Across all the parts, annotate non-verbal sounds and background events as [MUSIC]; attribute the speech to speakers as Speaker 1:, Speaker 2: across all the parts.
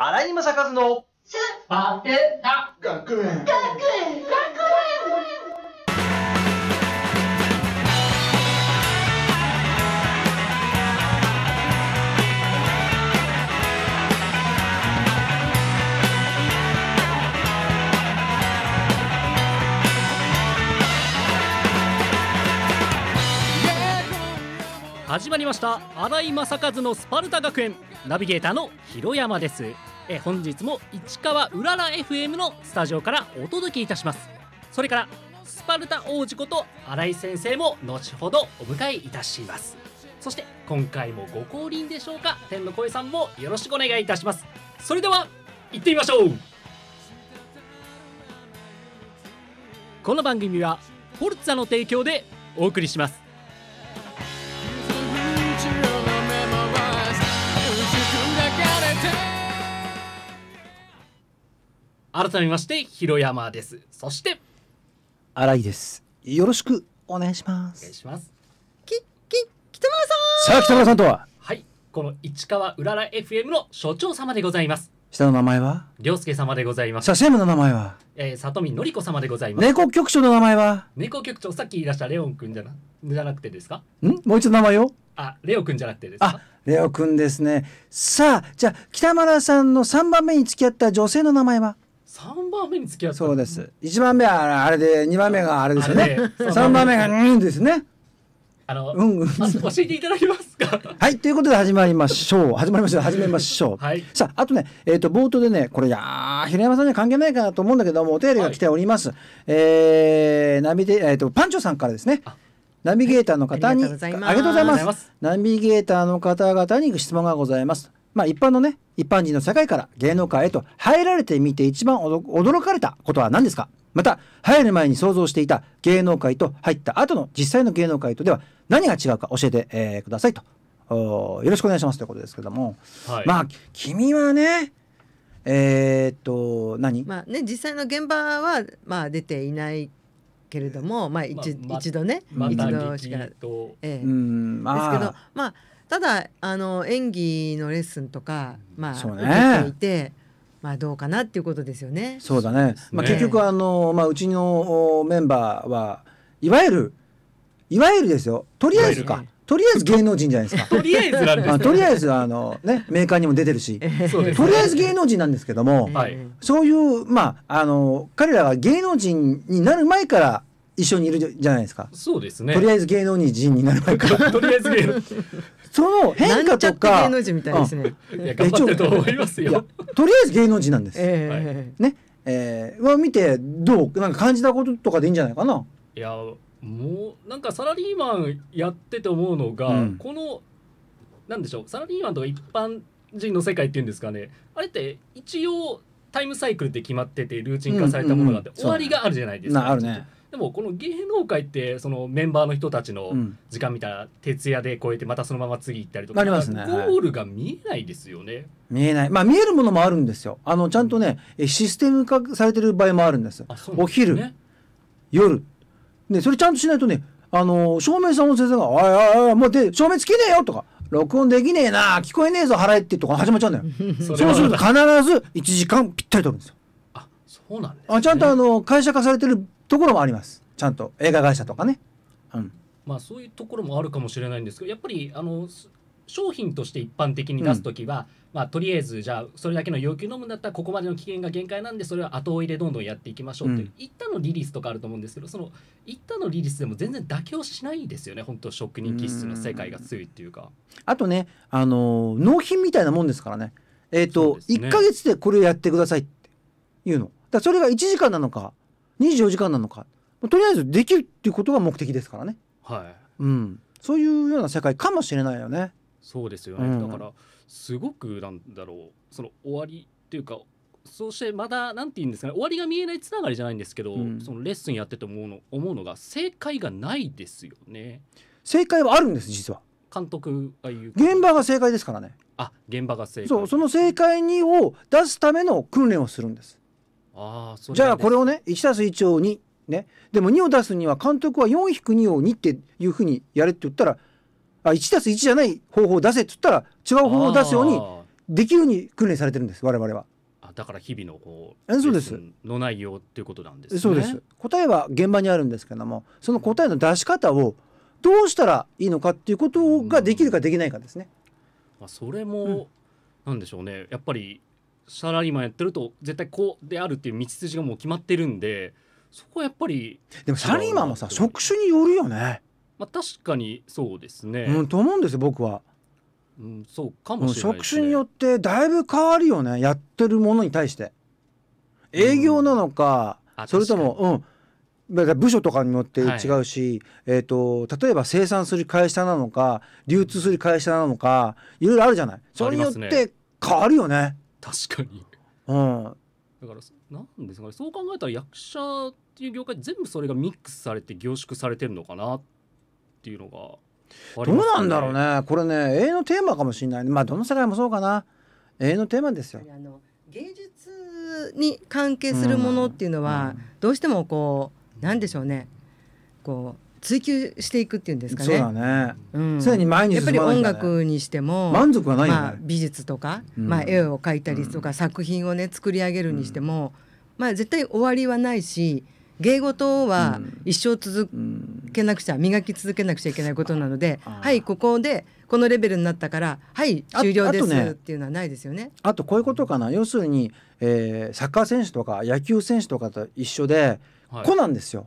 Speaker 1: 荒井正和のスパ学園学園学園
Speaker 2: 始まりました新井正和のスパルタ学園ナビゲーターの広山ですえ本日も市川うらら FM のスタジオからお届けいたしますそれからスパルタ王子こと新井先生も後ほどお迎えいたしますそして今回もご降臨でしょうか天の声さんもよろしくお願いいたしますそれでは行ってみましょうこの番組はフォルツァの提供でお送りします改めまして広山ですそして
Speaker 1: 新井ですよろしくお願いしますお願いします
Speaker 2: きき北村さんさあ北村さんとははいこの市川うらら FM の所長様でございます
Speaker 1: 下の名前は
Speaker 2: 涼介様でございます。写
Speaker 1: 真部の名前は
Speaker 2: えー、里見のり子様でございます。猫
Speaker 1: 局長の名前は
Speaker 2: 猫局長、さっきいらしたレオン君じゃなじゃなくてですか
Speaker 1: んもう一度名前を
Speaker 2: あ、レオ君じゃなくてですかあ、
Speaker 1: レオ君ですね。さあ、じゃあ、北村さんの3番目に付き合った女性の名前は三番目に付き合ったそうです一番目はあれで二番目があれですよね三番目がうんですねあの、うんうん、
Speaker 2: 教えていただけます
Speaker 1: か。はい、ということで始まりましょう。始まりましょう。始めましょう。はい、さあ、あとね、えっ、ー、と、冒頭でね、これ、いや平山さんには関係ないかなと思うんだけども、お手入れが来ております。はい、えー、ナビで、えっ、ー、と、パンチョさんからですね。ナビゲーターの方に、ありがとうございます。ナビゲーターの方々に質問がございます。まあ、一般のね、一般人の社会から芸能界へと入られてみて一番驚かれたことは何ですかまた、入る前に想像していた芸能界と入った後の実際の芸能界とでは何が違うか教えて、えー、くださいと。よろしくお願いしますということですけども、はい、まあ君はねえー、っと何まあ
Speaker 3: ね実際の現場はまあ出ていないけれども、まあ一、ま一度ね、ま、一度しか、ええ、うんですけどまあただあの演技のレッスンとか、まあ、そうね、ていて。まあどうかなっていうことですよね。
Speaker 1: そうだね。まあ、結局あのまあうちのメンバーはいわゆるいわゆるですよ。とりあえずか。とりあえず芸能人じゃないですか。[LAUGHS] とりあえずなんです、とりあえずあのねメーカーにも出てるし、とりあえず芸能人なんですけども、そういうまああの彼らは芸能人になる前から一緒にいるじゃないですかそうですねとりあえず芸能人になる前から [LAUGHS] とりあえず芸能その変化とか芸能人みたいですね、うん、いや頑張っと思いますよとりあえず芸能人なんです、えー、ねえー、は見てどうなんか感じたこととかでいいんじゃないかな
Speaker 2: いやもうなんかサラリーマンやってて思うのが、このなんでしょうサラリーマンとか一般人の世界っていうんですかねあれって一応タイムサイクルって決まっててルーチン化されたものがあって、終わりがあるじゃないですか。あるねでもこの芸能界ってそのメンバーの人たちの時間みたいな、うん、徹夜で超えてまたそのまま次行ったりとかありますねゴールが見えないですよね、はい、
Speaker 1: 見えないまあ見えるものもあるんですよあのちゃんとねシステム化されてる場合もあるんですんです、ね、お昼夜ねそれちゃんとしないとねあの照明さんの先生が「おいおいおいもうで照明つけねえよ」とか録音できねえな聞こえねえぞ払えってとか始まっちゃうんだよ
Speaker 3: [LAUGHS] そうすると必ず
Speaker 1: 1時間ぴったり取るんですよあそうなんです、ね、あちゃんとあの会社化されてるところもありますちゃんと映画会社とかね。
Speaker 2: うんまあ、そういうところもあるかもしれないんですけどやっぱりあの商品として一般的に出す時は、うん、まあ、とりあえずじゃあそれだけの要求のむんだったらここまでの期限が限界なんでそれは後追いでどんどんやっていきましょうという、うん、一旦のリリースとかあると思うんですけどその一旦のリリースでも全然妥協しないですよね本当職人気質の世界が強いっていうか。
Speaker 1: あとねあの納品みたいなもんですからね。えっ、ー、と、ね、1か月でこれをやってくださいっていうの。だそれが1時間なのか24時間なのかとりあえずできるっていうことが目的ですからね、はいうん、そういうような世界かもしれないよね。
Speaker 2: そうですよね、うん、だからすごくなんだろうその終わりっていうかそしてまだんて言うんですかね終わりが見えないつながりじゃないんですけど、うん、そのレッスンやってて思うの思うのが正解がないですよね。
Speaker 1: 正解はあるんです実は。監
Speaker 2: 督が言
Speaker 1: う現場が正解ですからね。
Speaker 2: あ現場が正解。そ
Speaker 1: うその正解にを出すための訓練をするんです。じゃあこれをね1たす1を2ねでも2を出すには監督は4引く2を2っていうふうにやれって言ったらあ1す1じゃない方法を出せって言ったら違う方法を出すようにできるように訓練されてるんです我々は。
Speaker 2: あだから日々のこうそうですの内容っていうことなんですね。そうです
Speaker 1: 答えは現場にあるんですけどもその答えの出し方をどうしたらいいのかっていうことができるかできないかですね。
Speaker 2: うん、まあ、それも、うん、なんでしょうねやっぱりサラリーマンやってると絶対こうであるっていう道筋がもう決まってるんでそこはやっぱり
Speaker 1: でもサラリーマンもさ職種によるよね。
Speaker 2: まあ、確かにそうですね、うん、
Speaker 1: と思うんですよ僕は。
Speaker 2: うん、そうかもしれない、ね、職
Speaker 1: 種によってだいぶ変わるよねやってるものに対して営業なのか、うん、それともうん部署とかによって違うし、はい、えと、と例えば生産する会社なのか流通する会社なのかいろいろあるじゃないそれによって変わるよね。確かに、うん、
Speaker 2: だからなんですかねそう考えたら役者っていう業界全部それがミックスされて凝縮されてるのかなっていうのが、
Speaker 1: ね、どうなんだろうねこれね映のテーマかもしれない、ね、まあどの世界もそうかな映のテーマですよ。あの
Speaker 3: 芸術に関係するものっていうのは、うん、どうしてもこうなんでしょうねこう追求していくっていうんですかね。そうだね。うん、常に毎日、ね、やっぱり音楽にしても満足はない、ね、まあ、美術とか、うん、まあ絵を描いたりとか、うん、作品をね作り上げるにしても、まあ絶対終わりはないし。芸事は一生続けなくちゃ、磨き続けなくちゃいけないことなので、はいここでこのレベルになったからはい終了です、ね、っていうのはないですよね。
Speaker 1: あとこういうことかな要するに、えー、サッカー選手とか野球選手とかと一緒で、はい、子なんですよ。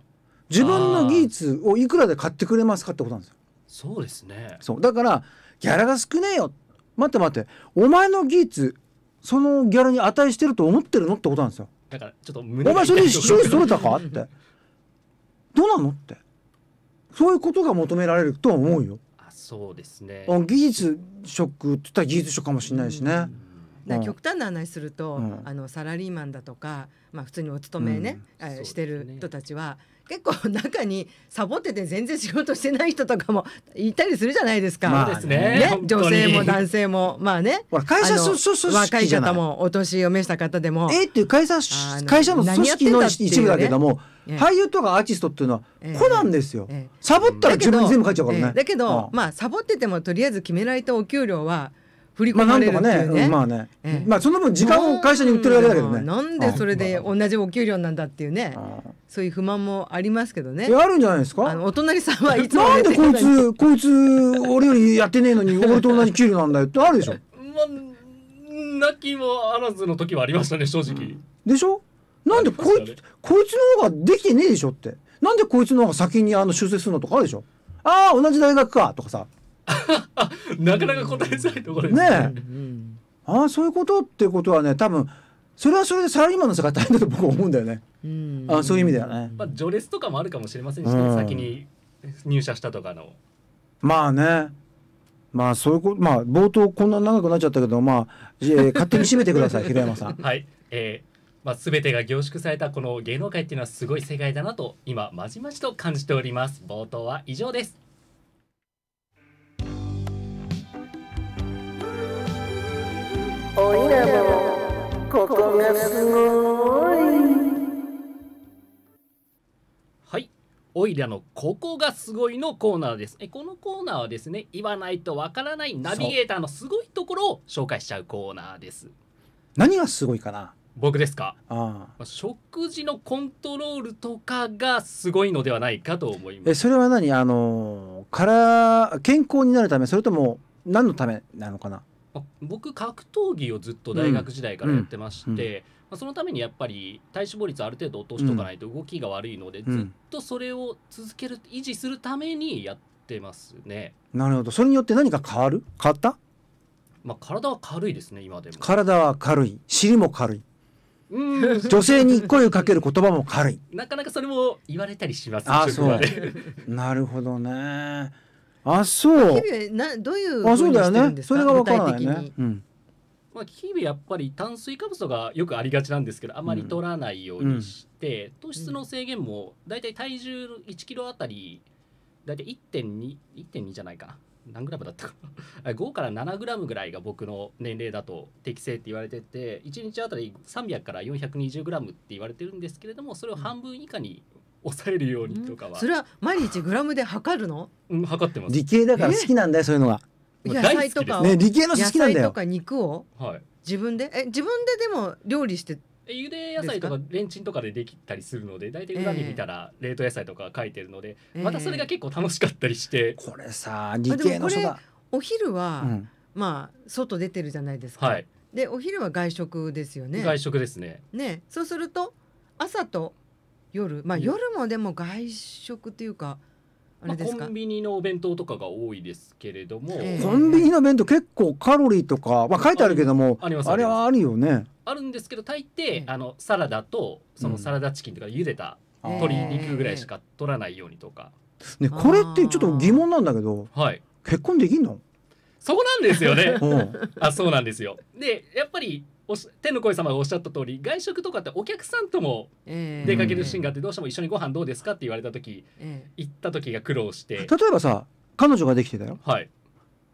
Speaker 1: 自分の技術をいくらで買ってくれますかってことなんですよ。
Speaker 2: そうですねそう
Speaker 1: だからギャラが少ねえよ待って待ってお前の技術そのギャラに値してると思ってるのってことなんですよ。
Speaker 2: だからちょっと胸お前それ一周それた
Speaker 1: かってどうなのってそういうことが求められるとは思うよ。
Speaker 2: あそうですね
Speaker 1: 技術職って言ったら技術職かもしれないしね。うん極
Speaker 3: 端な話すると、うん、あのサラリーマンだとか、まあ、普通にお勤めね、うん、してる人たちは、結構中にサボってて全然仕事してない人とかもいたりするじゃないですか。まあね、ね女性も男性もまあね。会社組織若い方もお年を召した方でも。えー、っていう会社会社の組織の一部だけども。
Speaker 1: 俳優とかアーティストっていうのは子なんですよ、え、サボったら自分に全部書いちゃうからねだけど、
Speaker 3: まあサボっててもとりあえず決められたお給料は振り込まれるっていうね,、まあ、ね、
Speaker 1: まあね、まあその分時間を会社に売ってるわけだけどねなんで
Speaker 3: それで同じお給料なんだっていうね、そういう不満もありますけどね。あるん
Speaker 1: じゃないですか。あのお隣さんはいつもなんでこいつ、こいつ、俺よりやってねえのに、俺と同じ給料なんだよって [LAUGHS] あるでしょ。ま
Speaker 2: あ、泣きもあらずの時はありましたね、正直。
Speaker 1: でしょなんでこいつ、ね、こいつの方ができてねえでしょって。なんでこいつの方が先にあの修正するのとかあるでしょ。ああ、同じ大学かとかさ。
Speaker 2: [LAUGHS] なかなか答えづらいところですね。ね
Speaker 1: え。ああ、そういうことってことはね、多分それはそれでサラリーマンの世界大変だと僕は思うんだよね。うんあそういう意味だよね。
Speaker 2: まあ序列とかもあるかもしれませんし、ね、先に入社したとかの。
Speaker 1: まあね。まあそういうことまあ冒頭こんな長くなっちゃったけどまあ、えー、[LAUGHS] 勝手に締めてください平山さん。[LAUGHS]
Speaker 2: はい。えーまあ、全てが凝縮されたこの芸能界っていうのはすごい世界だなと今まじまじと感じております冒頭は以上です
Speaker 3: おいらもこがすごい
Speaker 2: はいオイラのここがすごいのコーナーですえこのコーナーはですね言わないとわからないナビゲーターのすごいところを紹介しちゃうコーナーです
Speaker 1: 何がすごいかな僕ですかああ食
Speaker 2: 事のコントロールとかがすごいのではないかと思い
Speaker 1: ますえそれは何あのから健康になるためそれとも何のためなのかな
Speaker 2: 僕格闘技をずっと大学時代からやってまして、まあ、そのためにやっぱり体脂肪率ある程度落としとかないと動きが悪いので、ずっとそれを続ける維持するためにやってますね。
Speaker 1: なるほどそれによって何か変わる変わったまあ、
Speaker 2: 体は軽いですね今でも
Speaker 1: 体は軽い尻も軽い
Speaker 2: 女性に声
Speaker 1: をかける言葉も軽い
Speaker 2: [LAUGHS] なかなかそれも言われたりします、ああそう
Speaker 1: なるほどねあそう
Speaker 3: 日々などういう
Speaker 1: あそうだよねそれが分からないね、うん、
Speaker 2: まあ、日々やっぱり炭水化物がよくありがちなんですけどあまり取らないようにして、うん、糖質の制限も大体体重1キロあたり大体1.21.2じゃないかな何グラムだったか5 [LAUGHS] から7グラムぐらいが僕の年齢だと適正って言われてて1日あたり300から420グラムって言われてるんですけれどもそれを半分以下に
Speaker 3: 抑えるようにとかは、それは毎日グラムで測るの、うん、測ってます理系だから好きな
Speaker 1: んだよそういうのが野菜とか、ね、理系の好きなんだよとか
Speaker 3: 肉を、はい、自分でえ自分ででも料理してゆで野菜とかレンチ
Speaker 2: ンとかでできたりするので大体裏に見たら冷凍野菜とか書いてるので、えー、またそれが結構楽しかったりして、これさ理系の人だ
Speaker 3: お昼は、うん、まあ外出てるじゃないですか、はい、でお昼は外食ですよね外
Speaker 2: 食ですね
Speaker 3: ねそうすると朝と
Speaker 1: 夜まあ夜
Speaker 3: もでも外食っていうか、まあ、コンビ
Speaker 2: ニのお弁当と
Speaker 3: かが多いですけれども、えー、コ
Speaker 1: ンビニの弁当結構カロリーとか、まあ、書いてあるけどもあれはあるよね
Speaker 2: あるんですけど大抵あのサラダとそのサラダチキンとか茹でた鶏肉ぐらいしか取らないようにとか、
Speaker 1: えー、ね、これってちょっと疑問なんだけど、はい、結婚できんの
Speaker 2: そこなんですよね、[LAUGHS] あそうなんですよでやっぱりおし天の声様がおっしゃった通り外食とかってお客さんとも出かけるシーンがあってどうしても一緒にご飯どうですかって言われた時、行った時が苦労して例
Speaker 1: えばさ彼女ができてたよ、はい、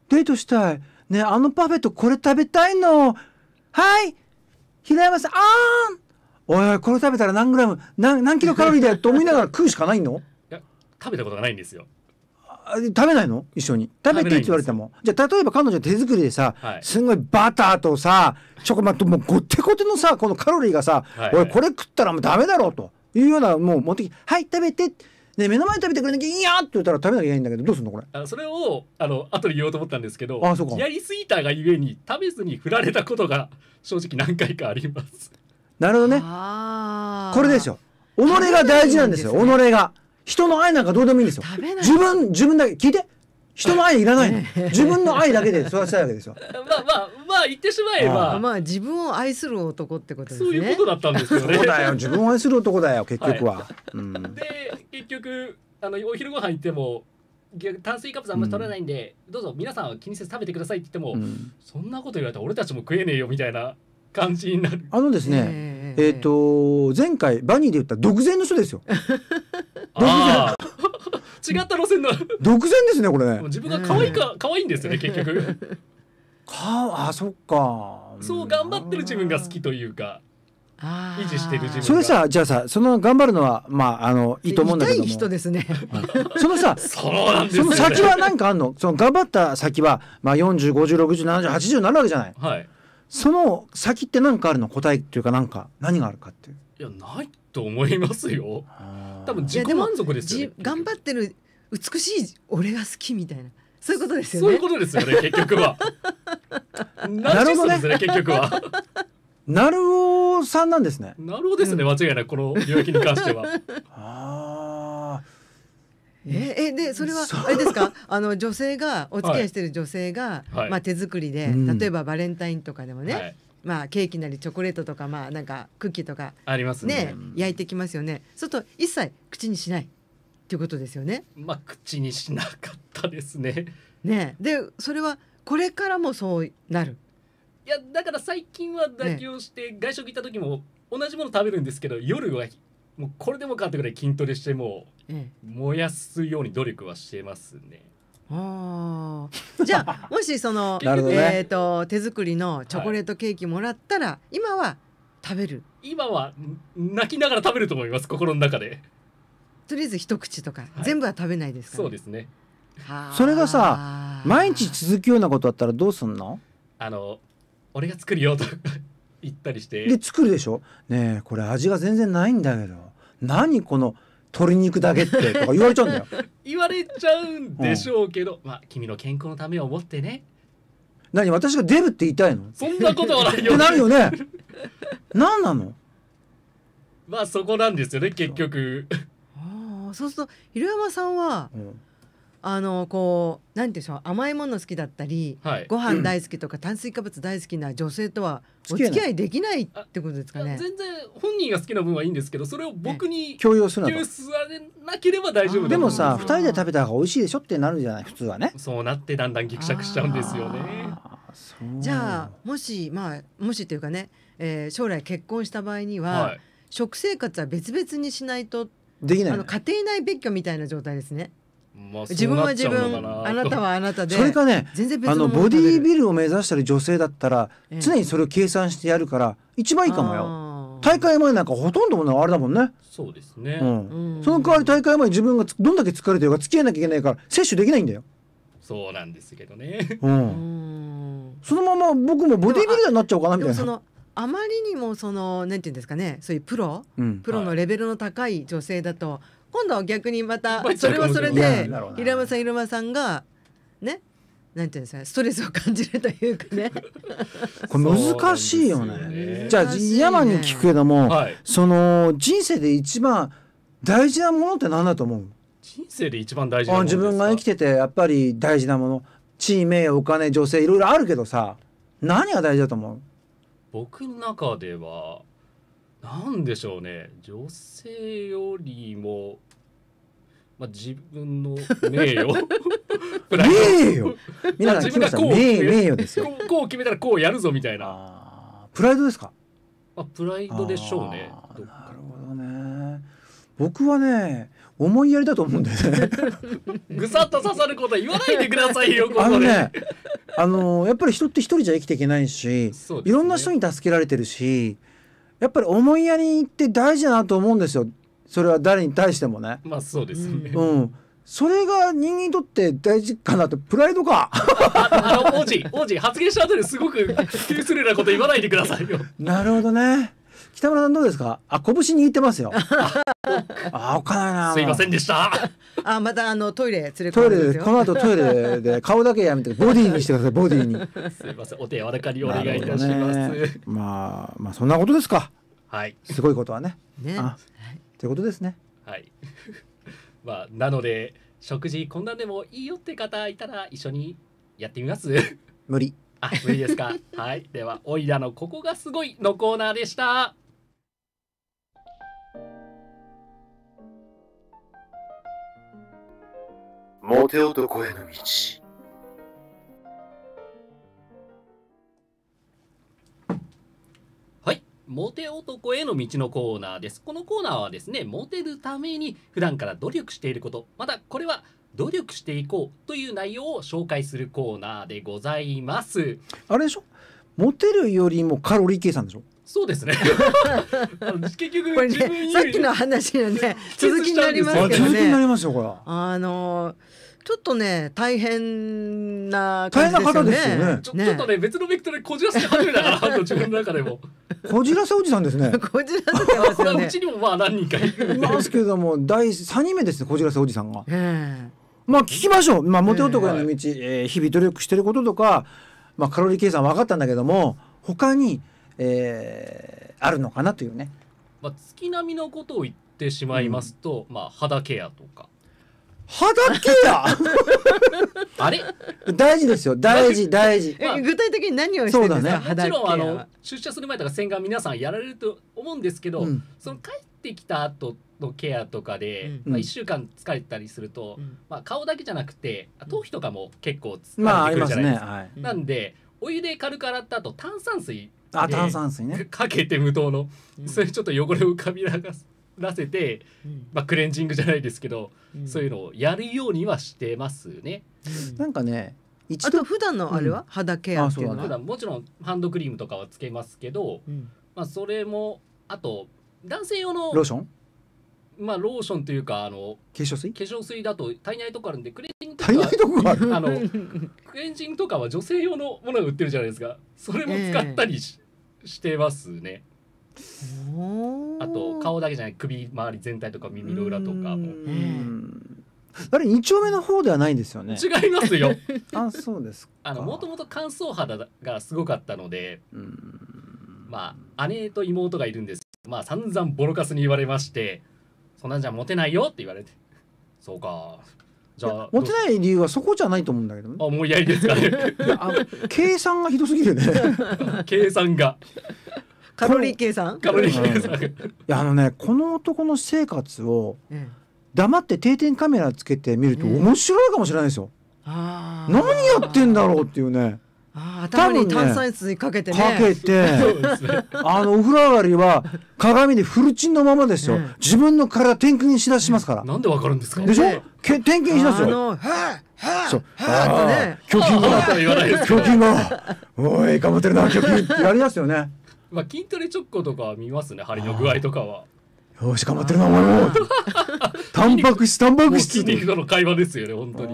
Speaker 1: デートしたいねあのパフェとこれ食べたいのはい平山さんあんおいおいこれ食べたら何グラム何何キロカロリーだよと思いながら食うしかないの
Speaker 2: [LAUGHS] いや食べたことがないんですよ
Speaker 1: 食べないの一緒に食べてって言われてもじゃあ例えば彼女手作りでさ、はい、すごいバターとさチョコマッともうごってごてのさこのカロリーがさ、はい俺これ食ったらもうダメだろうというようなもう持ってきて「はい食べて」ね目の前で食べてくれなきゃいいやって言ったら食べなきゃいけないんだけどどうすんのこれ
Speaker 2: あそれをあの後で言おうと思ったんですけどあそうかやりすぎたがゆえに食べずに振られたことが正直何回かあります
Speaker 1: なるほどねこれですよ己が大事なんですよ、ね、己が。人の愛なんかどうでもいいんですよ自分自分だけ聞いて人の愛いらないの、[LAUGHS] 自分の愛だけで育ちたいわけですよま
Speaker 3: あまあまあ言ってしまえばまあ自分を愛する男ってことですねそういうことだったんですよねそうだ
Speaker 1: よ自分を愛する男だよ結局は、で
Speaker 2: 結局あのお昼ご飯行っても炭水化物あんまり取らないんで、うん、どうぞ皆さんは気にせず食べてくださいって言っても、うん、そんなこと言われたら俺たちも食えねえよみたいな感じになる
Speaker 1: あのですねえっ、と前回バニーで言った独善の人ですよ。[LAUGHS] 独
Speaker 2: 善。違った路線の。
Speaker 1: 独善ですねこれね。自
Speaker 2: 分が可愛いか可愛いんですよね結局。
Speaker 1: かあそっか。
Speaker 2: そう頑張ってる自分が好きというか。維持してる自分それさ
Speaker 1: じゃあさその頑張るのはまああのいいと思うんだけども人
Speaker 3: ですねそのさそ、ね、その先は
Speaker 1: 何かあんのその頑張った先はまあ4050607080になるわけじゃない、はい、その先って何かあるの答えというか何か何があるかって
Speaker 3: いう。いやない
Speaker 2: と思います
Speaker 3: よ。多分自己満足ですよ、ね、頑張ってる美しい俺が好きみたいな。そういうことですよね。そういうことですよね。[LAUGHS] 結局は。なるほどですね。結局は。
Speaker 1: なるおさんなんですね。なるおですね。間違いない。この領域に関しては。
Speaker 3: [LAUGHS] ああ。えでそれはあれですかあの女性が [LAUGHS] お付き合いしてる女性が、はい、まあ、手作りで、例えばバレンタインとかでもね、まあ、ケーキなりチョコレートとか、まあ、なんかクッキーとかありますね、ね、焼いてきますよねそうすると一切口にしないっていうことですよね。まあ、口にし
Speaker 2: なかったですね。
Speaker 3: ねでそれはこれからもそうなるいや
Speaker 2: だから最近は妥協して、外食行った時も同じもの食べるんですけど夜はもうこれでもかってくらい筋トレしてもう、燃やすように努力はしてますね。
Speaker 3: あじゃあ [LAUGHS] もしその、ね、えーと、手作りのチョコレートケーキもらったら、はい、今は食べる今は泣き
Speaker 2: ながら食べると思います心の中で。
Speaker 3: とりあえず一口とか、はい、全部は食べないですか、ね、そうですね。そ
Speaker 1: れがさ毎日続くようなことだったらどうすんの
Speaker 2: あの俺が作るよと [LAUGHS] 言ったりしてで
Speaker 1: 作るでしょねえこれ味が全然ないんだけど何この鶏肉だけってとか言われちゃうんだよ
Speaker 2: [LAUGHS] 言われちゃうんでしょうけど、うん、まあ君の健康のためを思ってね
Speaker 1: 何私が出るって言いたいのそんなことはないよってなるよね [LAUGHS] 何なの
Speaker 2: まあそこなんですよね結局
Speaker 3: ああそうすると広山さんは、うんあのこうなんていうんでしょう甘いもの好きだったり、はい、ご飯大好きとか炭水化物大好きな女性とはお付き合いできないってことですかね。全
Speaker 2: 然本人が好きな分はいいんですけどそれを僕に強要するななければ大丈夫でもさ2
Speaker 1: 人で食べた方が美味しいでしょってなるじゃない普通はね。
Speaker 2: そうなってだんだんぎくしゃくしちゃうんですよね。じゃ
Speaker 3: あもしまあもしっていうかね、えー、将来結婚した場合には、はい、食生活は別々にしないとできない、ね、あの家庭内別居みたいな状態ですね。まあ、自分は自分あなたはあなたでそれかねあのボディ
Speaker 1: ービルを目指してる女性だったら、常にそれを計算してやるから一番いいかもよ大会前なんかほとんどもあれだもんねそ
Speaker 2: うですね、うん、
Speaker 1: その代わり大会前自分がどんだけ疲れてるか付き合えなきゃいけないから摂取できないんだよ
Speaker 2: そうなんですけどね、
Speaker 1: うん、そのまま僕もボディービルダーになっちゃおうかなみたいな
Speaker 3: あまりにもそのなんていうんですかねそういうプロ、うん、プロのレベルの高い女性だと、はい今度は逆にまたそれはそれで平山さん平山さんがねなんていうんですかストレスを感じるというかね
Speaker 1: [LAUGHS] これ難しいよね、ね、じゃあ、ね、山に聞くけども、はい、その人生で一番大事なものって何だと思う
Speaker 2: 人生で一番大事な自分
Speaker 1: が生きててやっぱり大事なもの地位名誉お金女性いろいろあるけどさ何が大事だと思う
Speaker 2: 僕の中ではなんでしょうね女性よりも、まあ、自分の名誉 [LAUGHS] 名誉みんな自分がこう名誉ですよこう決めたらこうやるぞみたいなプライドですかあプライドでしょうねなるほど
Speaker 1: ね僕はね思いやりだと思うんだよね
Speaker 2: [LAUGHS] ぐさっと刺さることは言わないでくださいよ [LAUGHS] あのね
Speaker 1: あのやっぱり人って一人じゃ生きていけないし、ね、いろんな人に助けられてるしやっぱり思いやりって大事だなと思うんですよそれは誰に対してもね。まあそうですよね、うん、それが人間にとって大事かなとプライドか
Speaker 2: あの王子王子発言した後ですごく
Speaker 3: 失礼なこと言わないでくださいよ
Speaker 1: なるほどね北村さんどうですかあ拳握ってますよ [LAUGHS]
Speaker 3: あおかないなすいま
Speaker 2: せんでした [LAUGHS]
Speaker 3: あまたあのトイレ連れトイレこの後トイレ
Speaker 1: で [LAUGHS] 顔だけやめてボディにしてくださいボディに
Speaker 3: すいませんお手柔らかに
Speaker 1: お願いいたします、ね、まあまあそんなことですかはいすごいことはねねあということですね
Speaker 2: はいまあなので食事こんなんでもいいよって方いたら一緒にやってみます無理あ無理ですかはいではおいらのここがすごいのコーナーでした
Speaker 1: モテ男への道
Speaker 2: モテ男への道のコーナーです。このコーナーはですね、モテるために普段から努力していること、またこれは努力していこうという内容を紹介するコーナーでございます。
Speaker 1: あれでしょモテるよりもカロリー計算でしょ
Speaker 3: そうですね [LAUGHS] 結局ね、さっきの話のね [LAUGHS] 続きになりますけどね。あのちょっとね大変な感じですよね。大変な方ですよね。ちょっ
Speaker 2: とね別のベクトルでこじらせ始めたな自分の中でも。
Speaker 1: [LAUGHS] こじらせおじさんですね。こ
Speaker 2: じらせますよね。うちにもまあ何人かいる。す
Speaker 1: けども第三人目ですねこじらせおじさんが。まあ聞きましょう。まあモテ男の道、えー、日々努力してることとか、まあカロリー計算分かったんだけども他に。えー、あるのかなというね。
Speaker 2: まあ、月並みのことを言ってしまいますと、うん、まあ、肌ケアとか。
Speaker 1: 肌ケア [LAUGHS] あれ大事ですよ大事大事、
Speaker 3: まあ、具体的に何を
Speaker 1: してるんですか、ね、肌ケアもちろんあの
Speaker 2: 出社する前とか洗顔皆さんやられると思うんですけど、うん、その帰ってきた後のケアとかで、うん、まあ、1週間疲れたりすると、うん、まあ、顔だけじゃなくて頭皮とかも結構疲れてくるじゃないですか、まあすねはい、なんでお湯で軽く洗った後炭酸水あ炭酸水ね [LAUGHS] かけて無糖の、うそれちょっと汚れを浮かびららせて、うん、まあ、クレンジングじゃないですけど、うん、そういうのをやるようにはしてま
Speaker 3: すね。なんかねあと普段のあれは、肌ケアっていうのは普段
Speaker 2: もちろんハンドクリームとかはつけますけど、まあ、それもあと男性用のローションまあ、ローションというかあの化粧水化粧水だと体内とかあるんでクレンジングとか足りないとこあるあのクレンジングとかは女性用のものが売ってるじゃないですかそれも使ったりし,、してますねあと顔だけじゃない首周り全体とか耳の裏とかも
Speaker 1: あれ2丁目の方ではないんですよね違いますよ [LAUGHS] あそうです
Speaker 2: あのもともと乾燥肌がすごかったのでまあ姉と妹がいるんですまあ散々ボロカスに言われましてそんなんじゃモテないよって言われてそうか
Speaker 1: じゃあモテない理由はそこじゃないと思うんだけどねあ
Speaker 2: もうやりですかね
Speaker 1: 計算がひどすぎるね
Speaker 3: [LAUGHS] 計算がカロリー計算カロリー計算、い
Speaker 1: やあのねこの男の生活を黙って定点カメラつけてみると面白いかもしれないですよ、
Speaker 3: うん、何
Speaker 1: やってんだろうっていうね
Speaker 3: 頭に炭酸水かけてねかけて、
Speaker 1: あのお風呂上がりは鏡でフルチンのままですよ、自分の体点検しだしますから、な
Speaker 3: んでわかるんですかでしょ
Speaker 1: け点検しだすよそう、はあ、とね、胸筋が、胸筋が、おい、頑張ってるな、胸筋、やりますよね。
Speaker 2: まあ、筋トレ直後とか見ますね、針の具合とかは。
Speaker 1: よし、頑張ってるな、お前も。タンパク質、タンパク質。筋肉との会話で
Speaker 2: すよね、本当に。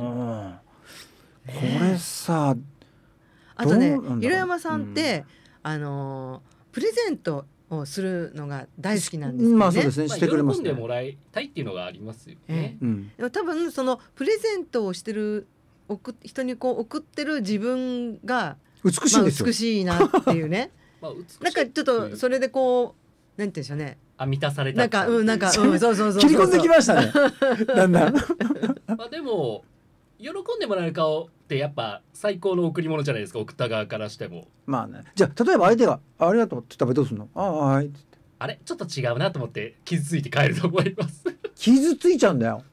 Speaker 1: これさ、あとね色山さんっ
Speaker 3: て、うん、あのプレゼントをするのが大好きなんですね。まあそうですね。してくれます、ね、喜んでもら
Speaker 2: いたいっていうのがありますよね。
Speaker 3: えー、うん、多分そのプレゼントをしてる送人にこう送ってる自分が美しいですよ、まあ、美しいなっていうね。[LAUGHS] まあ美なんかちょっとそれでこうなんていうんでしょうね。あ満たされたなんかうんなんか、うん、そうそうそう切り込んできましたね。だんだん。[LAUGHS] まあでも
Speaker 2: 喜んでもらえる顔ってやっぱ最高の贈り物じゃないですか送った側からしても
Speaker 1: まあねじゃあ例えば相手が「ありがとう」って言ったらどうすんの?「ああはい」
Speaker 2: あれちょっと違うなと思って傷つ
Speaker 1: いて帰ると思います [LAUGHS] 傷ついちゃうんだよ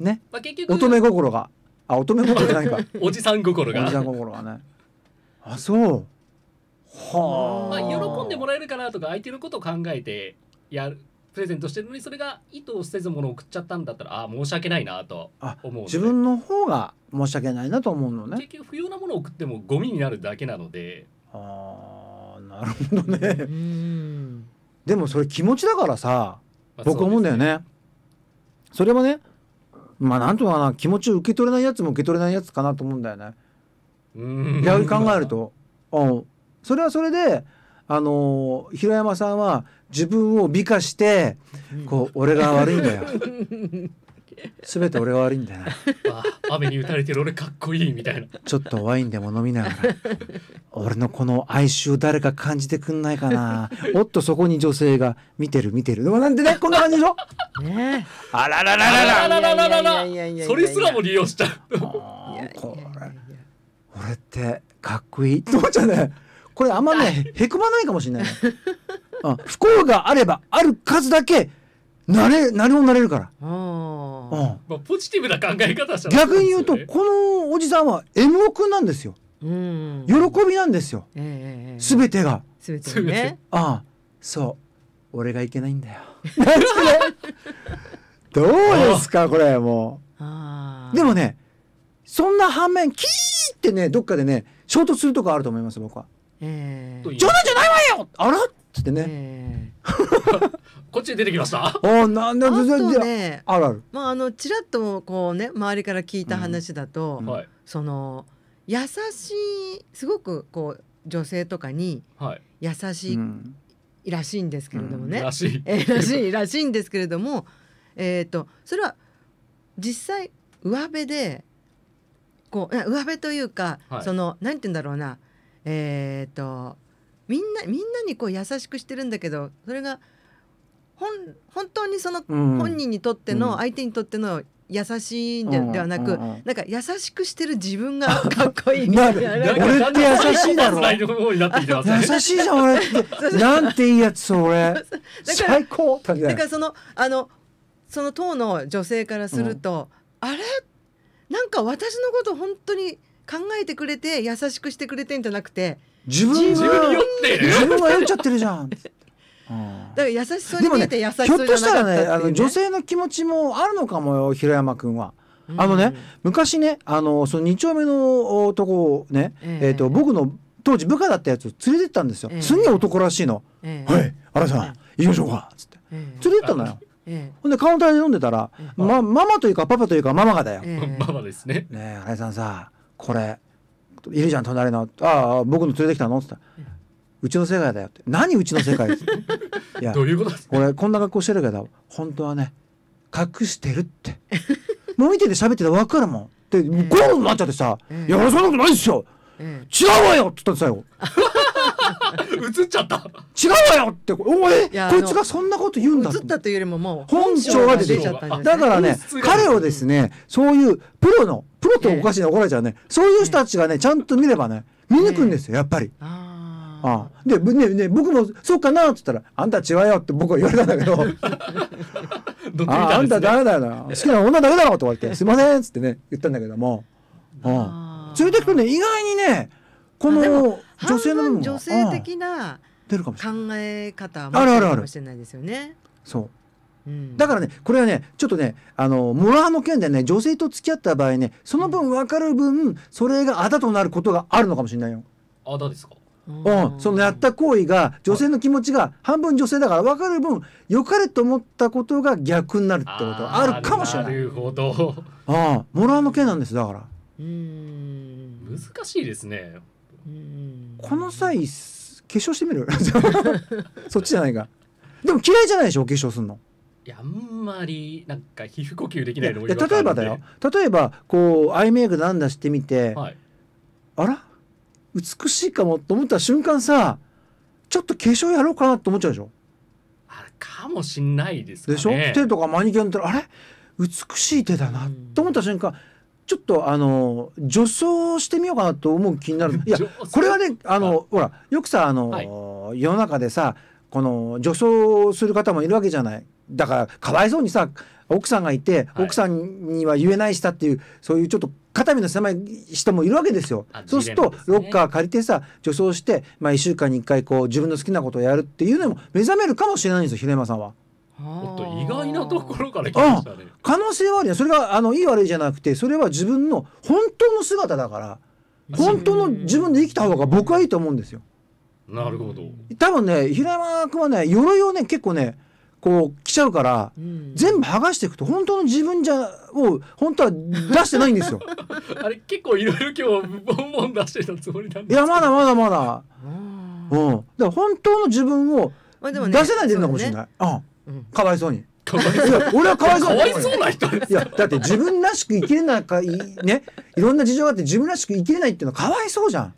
Speaker 1: ね、
Speaker 2: まあ、結局乙女心
Speaker 1: があ乙女心じゃないか [LAUGHS] おじさん心がおじさん心がねあそうはあ、まあ、喜んで
Speaker 2: もらえるかなとか相手のことを考えてやるプレゼントしてるのにそれが意図せずもの送っちゃったんだったらあ申し訳ないなと思う自
Speaker 1: 分の方が申し訳ないなと思うのね結
Speaker 2: 局不要なものを送ってもゴミになるだけなのであ
Speaker 1: あなるほどねでもそれ気持ちだからさ、まあ、僕思うんだよね、ね、それはねまあなんとかな気持ちを受け取れないやつも受け取れないやつかなと思うんだよね。う逆に考えると、うん、それはそれであの平山さんは自分を美化してこう俺が悪いんだよ。
Speaker 3: [LAUGHS]
Speaker 1: 全て俺が悪いんだよあ、
Speaker 2: 雨に打たれてる俺かっこ
Speaker 1: いいみたいなちょっとワインでも飲みながら俺のこの哀愁誰か感じてくんないかなおっとそこに女性が見てる見てるでもなんでねこんな感じでしょねあらららららららららそれすらも利用した
Speaker 2: こ
Speaker 1: れ俺ってかっこいいって思っちゃうねこれあんまねへこまないかもしれない、ね、うん、不幸があればある数だけなれ何もなれるからうん、ま
Speaker 2: あ、ポジティブな考え方じゃ、ね、逆に言う
Speaker 1: とこのおじさんは M オくなんですようん喜びなんですよ、えー、全てが
Speaker 3: 全てね
Speaker 1: ああそう俺がいけないんだよ [LAUGHS] どうですかこれもうでもねそんな反面キーってねどっかでね衝突するとこあると思います僕は。
Speaker 3: えー、
Speaker 1: 冗談じゃないわよあらっつってね、えー、こっち出てきましたあなんだ全然、ね、あら
Speaker 3: まああのちらっとこうね周りから聞いた話だと、うんはい、その優しいすごくこう女性とかに優しい、はい、らしいんですけれどもね、うんらしい、えー、らしいらしいんですけれどもえっ、とそれは実際上辺でこう上辺というか、はい、そのなんて言うんだろうなえーと、みんなみんなにこう優しくしてるんだけどそれが本本当にその本人にとっての、うん、相手にとっての優しいんで,、はなく、なんか優しくしてる自分が [LAUGHS] かっこいいみたいな。俺って優しいだろ。
Speaker 1: 優しいじゃん俺
Speaker 3: って。[LAUGHS] な
Speaker 1: んていいやつ俺。
Speaker 3: 最高。だからそのあのその当の女性からすると、あれなんか私のこと本当に考えてくれて優しくしてくれてんじゃなくて
Speaker 1: 自分自分酔って自分が酔っちゃってるじゃん [LAUGHS]
Speaker 3: うん、だから優しそうに見えて優しそうっっ、ね、ひょっとしたらねあの女
Speaker 1: 性の気持ちもあるのかもよ平山君は。あのね、昔ねあのその2丁目のとこをね、えー、えー、と僕の当時部下だったやつ連れてったんですよ、えー、すんげえ男らしいの「えー、はい荒井さん、行きましょうか」っつって、連れてったのよ。ほんでカウンターで飲んでたら、ま、ママというかパパというかママがだよ。[LAUGHS] ママですね。ね新井さんさこれいるじゃん隣の「ああ僕の連れてきたの?」っ言ったら「うちの世界だよ」って「何うちの世界」って「いやどういうことですか俺こんな格好してるけど本当はね隠してる」って「もう見てて喋ってたら分かるもん」ってゴールになっちゃってさ「いや俺そんなことないっすよ違うわよ!」って言ったんですよ。[LAUGHS] 映っちゃった違うわよってお前、こいつがそんなこと言うんだ映ったと
Speaker 3: いうよりももう本性が出ちゃっただからね彼
Speaker 1: をですねそういうプロのっとおかしいな怒られちゃうね、そういう人たちがねちゃんと見ればね見抜くんですよやっぱり。ああで、ねね、僕も「そうかな」って言ったら「あんた違うよ」って僕は言われたんだけど「[LAUGHS] どね、ああんたダメだよな好きな女だメだろ」とか言って「すいません」っつってね言ったんだけども、ああ連れてくとね意外にねこの女性の女性
Speaker 3: 的な出るかもな考え方もあるかもしれないですよね。
Speaker 1: そうだからねこれはねちょっとねあのモラハの件でね女性と付き合った場合ねその分分かる分それがあだとなることがあるのかもしれないよ。あだですかうん、そのやった行為が女性の気持ちが半分女性だから分かる分良かれと思ったことが逆になるってこと
Speaker 2: あるかもしれない。なるほど。
Speaker 1: ああモラハの件なんですだから。う
Speaker 2: ん難しいですね。
Speaker 1: この際化粧してみる [LAUGHS] そっちじゃないか。でも嫌いじゃないでしょ化粧すんの。
Speaker 2: やあんまりなんか皮膚呼吸できないのも例えばだよ
Speaker 1: 例えばこうアイメイクなんだしてみて、はい、あら美しいかもと思った瞬間さちょっと化粧やろうかなと思っちゃうでしょあかもしんないですか、ね、でしょ手とかマニキュアだっあれ美しい手だなと思った瞬間ちょっとあの女装してみようかなと思う気になるいやこれはねあの、ほらよくさあの、はい、世の中でさこの女装する方もいるわけじゃないだからかわいそうにさ奥さんがいて、はい、奥さんには言えないしたっていうそういうちょっと肩身の狭い人もいるわけですよ。すね、そうするとロッカー借りてさ女装して、まあ、1週間に1回こう自分の好きなことをやるっていうのも目覚めるかもしれないんですよ平山さんは。
Speaker 2: もっと意外なところから来ました
Speaker 1: ね。可能性はあるよそれがあのいい悪いじゃなくてそれは自分の本当の姿だから本当の自分で生きた方が僕はいいと思うんですよ。なるほど多分ね平山君はね鎧をね結構ねこう来ちゃうから、うん、全部剥がしていくと本当の自分じゃを本当は出してないんですよ。
Speaker 2: [LAUGHS] あれ結構いろいろ今日ボンボン出してたつもりなんですいやまだまだ
Speaker 1: まだ。うん。だ本当の自分を出せないでるのかもしれない。まあね、うん。かわいそうに。かわいそう。俺はかわいそう。かわいそうな人いやだって自分らしく生きれないかいねいろんな事情があって自分らしく生きれないっていうのはかわいそうじゃん。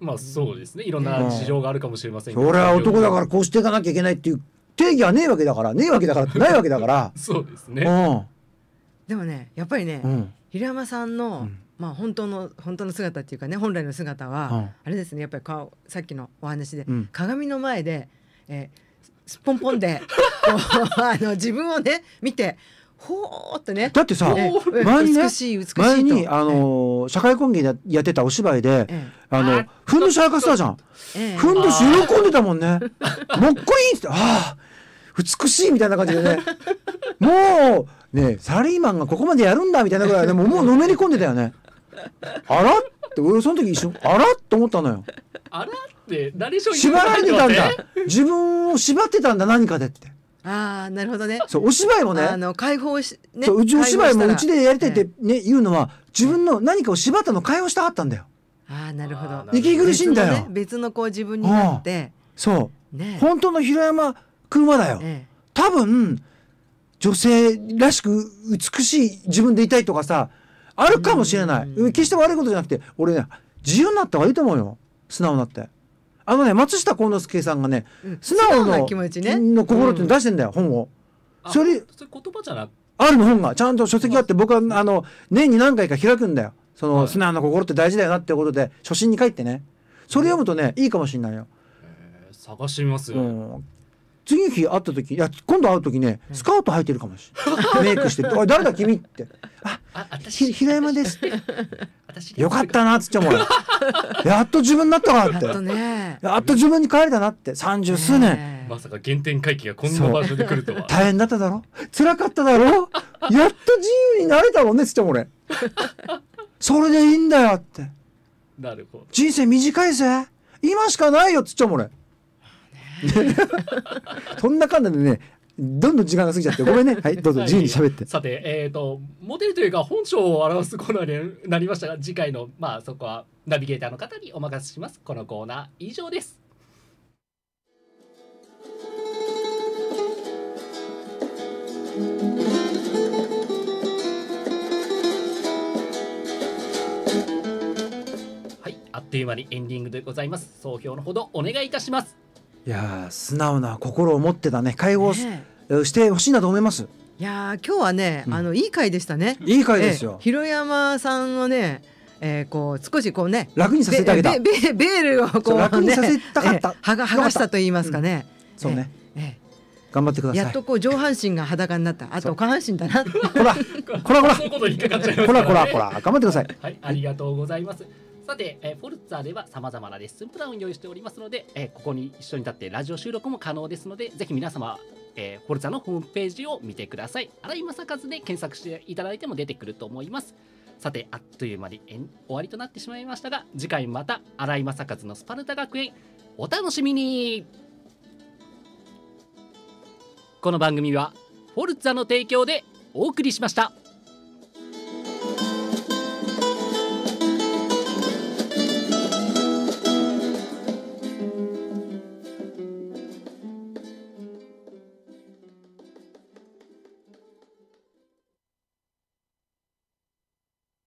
Speaker 1: まあそ
Speaker 2: うですねいろんな事
Speaker 3: 情があるかもしれませんけど、それは男だか
Speaker 1: らこうしていかなきゃいけないっていう定義はねえわけだからねえわけだからないわけだから [LAUGHS] そうですね、うん、
Speaker 3: でもねやっぱりね、うん、平山さんの、うん、まあ本当の本当の姿っていうかね本来の姿は、あれですねやっぱり顔さっきのお話で、鏡の前で、えー、すっぽんぽんで [LAUGHS] あの自分をね見てほーってね。だってさ、前にね、前に、
Speaker 1: あの、社会講でやってたお芝居で、あの、ふんどしやかせたじゃん。ふんどし喜んでたもんね。もっこいいって、ああ、美しいみたいな感じでね。もう、ね、サラリーマンがここまでやるんだみたいなぐらいでも [LAUGHS] もうのめり込んでたよね。あらって、俺その時一瞬、あらって思ったのよ。
Speaker 3: あらって、誰しょ縛られてたんだ。
Speaker 1: 自分を縛ってたんだ、何かでって。
Speaker 3: ああなるほどね。そうお芝居もね。あの
Speaker 1: 解放し、ね、そううちお芝居もうちでやりたいってね言うのは自分の何かを柴田の解放したかったんだよ。
Speaker 3: ああなるほど。息苦しいんだよ。別の,、こう自分になって。
Speaker 1: そう。ね。本当の平山君はだよ。多分女性らしく美しい自分でいたいとかさあるかもしれない。決して悪いことじゃなくて俺ね自由になった方がいいと思うよ素直になって。あのね松下幸之助さんがね素直の気持ち、ね、の心って出してんだよ、本を。それ言葉じゃなあるの本がちゃんと書籍があって僕はあの年に何回か開くんだよその、素直な心って大事だよなってことで初心に書いてねそれ読むとねいいかもしれないよ。探しますよ、次の日会った時いや今度会う時ねスカート履いてるかもしれない、メイクして「おい誰だ君」って「あ私平山 [LAUGHS] です」よかったな」っつっても [LAUGHS] やっと自分になったか」ってやっと自分に帰れたなって三十数年、
Speaker 2: まさか原点回帰がこんな場所で来るとは
Speaker 1: 大変だっただろつらかっただろやっと自由になれたもんねっつっても俺 [LAUGHS] それでいいんだよってなるほど人生短いぜ今しかないよっつっても俺 [LAUGHS] そんなかんだでねどんどん時間が過ぎちゃってごめんねはいどうぞ自由に喋ってさ
Speaker 2: てえっ、ー、とモデルというか本性を表すコーナーになりましたが次回のまあそこはナビゲーターの方にお任せしますこのコーナー以上ですはいあっという間にエンディングでございます総評のほどお
Speaker 3: 願いいたします
Speaker 1: いや素直な心を持ってたね会合してほしいなと思います。
Speaker 3: いや今日はね、あのいい会でしたね。いい会ですよ。広山さんをね、えー、こう少しこうね楽にさせてあげた。ベベベールをこう、楽にさせたかった。はが剥がしたと言いますかね。
Speaker 1: そうね。ええ頑張ってください。やっと
Speaker 3: こう上半身が裸になった。あと下半身だな。ほら、
Speaker 1: ほらほら。こらこらこら頑
Speaker 3: 張ってください。
Speaker 2: はい、ありがとうございます。さて、えー、フォルツァではさまざまなレッスンプランを用意しておりますので、えー、ここに一緒に立ってラジオ収録も可能ですので、ぜひ皆様、えー、フォルツァのホームページを見てください。新井正和で検索していただいても出てくると思います。さて、あっという間に終わりとなってしまいましたが、次回また新井正和のスパルタ学園、お楽しみにこの番組は、フォルツァの提供でお送りしました。